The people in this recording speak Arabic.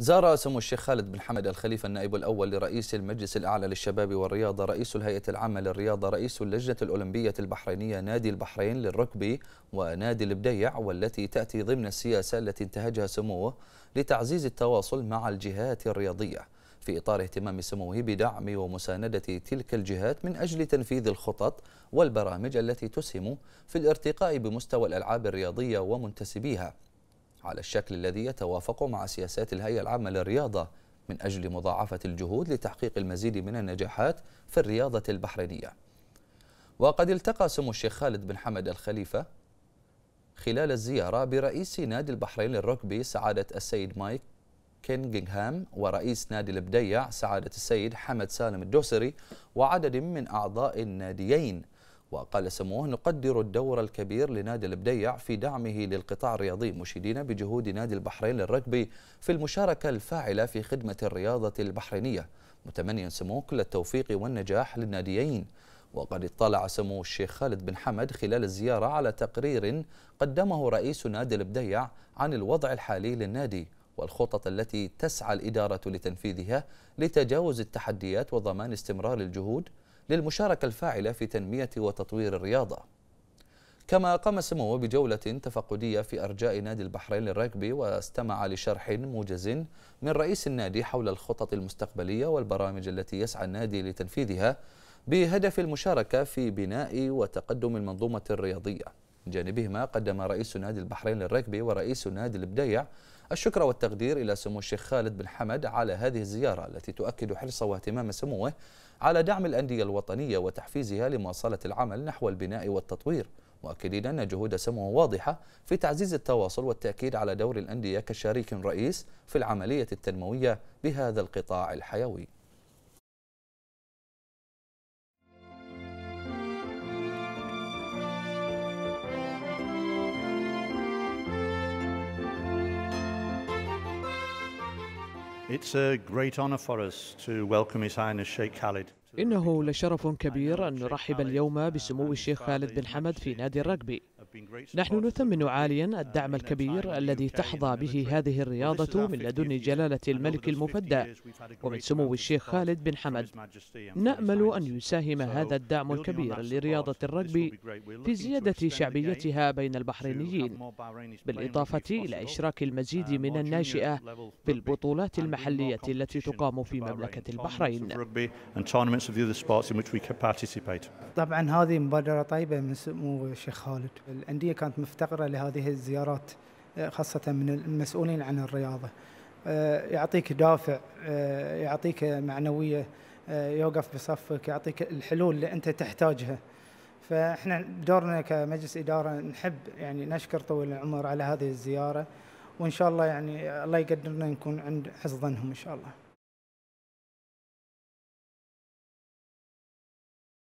زار سمو الشيخ خالد بن حمد الخليفة النائب الأول لرئيس المجلس الأعلى للشباب والرياضة رئيس الهيئة العامة للرياضة رئيس اللجنة الأولمبية البحرينية نادي البحرين للركبي ونادي البديع والتي تأتي ضمن السياسة التي انتهجها سموه لتعزيز التواصل مع الجهات الرياضية في إطار اهتمام سموه بدعم ومساندة تلك الجهات من أجل تنفيذ الخطط والبرامج التي تسهم في الارتقاء بمستوى الألعاب الرياضية ومنتسبيها على الشكل الذي يتوافق مع سياسات الهيئة العامة للرياضة من أجل مضاعفة الجهود لتحقيق المزيد من النجاحات في الرياضة البحرينية وقد التقى سمو الشيخ خالد بن حمد الخليفة خلال الزيارة برئيس نادي البحرين الركبي سعادة السيد مايك كينغهام ورئيس نادي البديع سعادة السيد حمد سالم الدوسري وعدد من أعضاء الناديين وقال سموه نقدر الدور الكبير لنادي البديع في دعمه للقطاع الرياضي مشيدين بجهود نادي البحرين للركبي في المشاركة الفاعلة في خدمة الرياضة البحرينية متمنيا سموه كل التوفيق والنجاح للناديين وقد اطلع سمو الشيخ خالد بن حمد خلال الزيارة على تقرير قدمه رئيس نادي البديع عن الوضع الحالي للنادي والخطط التي تسعى الإدارة لتنفيذها لتجاوز التحديات وضمان استمرار الجهود للمشاركة الفاعلة في تنمية وتطوير الرياضة كما قام سموه بجولة تفقدية في أرجاء نادي البحرين للركبي واستمع لشرح موجز من رئيس النادي حول الخطط المستقبلية والبرامج التي يسعى النادي لتنفيذها بهدف المشاركة في بناء وتقدم المنظومة الرياضية جانبهما قدم رئيس نادي البحرين للركبي ورئيس نادي البديع الشكر والتقدير إلى سمو الشيخ خالد بن حمد على هذه الزيارة التي تؤكد حرصه واهتمام سموه على دعم الأندية الوطنية وتحفيزها لمواصلة العمل نحو البناء والتطوير مؤكدين أن جهود سموه واضحة في تعزيز التواصل والتأكيد على دور الأندية كشريك رئيس في العملية التنموية بهذا القطاع الحيوي It's a great honour for us to welcome His Highness Sheikh Khalid. إنه لشرف كبير أن نرحب اليوم بسمو الشيخ خالد بن حمد في نادي الرقبي نحن نثمن عاليا الدعم الكبير الذي تحظى به هذه الرياضة من لدن جلالة الملك المفدى ومن سمو الشيخ خالد بن حمد نأمل أن يساهم هذا الدعم الكبير لرياضة الرقبي في زيادة شعبيتها بين البحرينيين بالإضافة إلى إشراك المزيد من الناشئة في البطولات المحلية التي تقام في مملكة البحرين of the other sports in which we could participate. طبعا هذه مبادرة طيبة من سمو الشيخ خالد الأندية كانت مفتقرة لهذه الزيارات آه، خاصة من المسؤولين عن الرياضة آه، يعطيك دافع آه، يعطيك معنوية يوقف بصفك يعطيك الحلول اللي أنت تحتاجها فاحنا دورنا كمجلس اداره نحب يعني نشكر طول العمر على هذه الزياره وان شاء الله يعني الله يقدرنا نكون عند حصدنهم ان شاء الله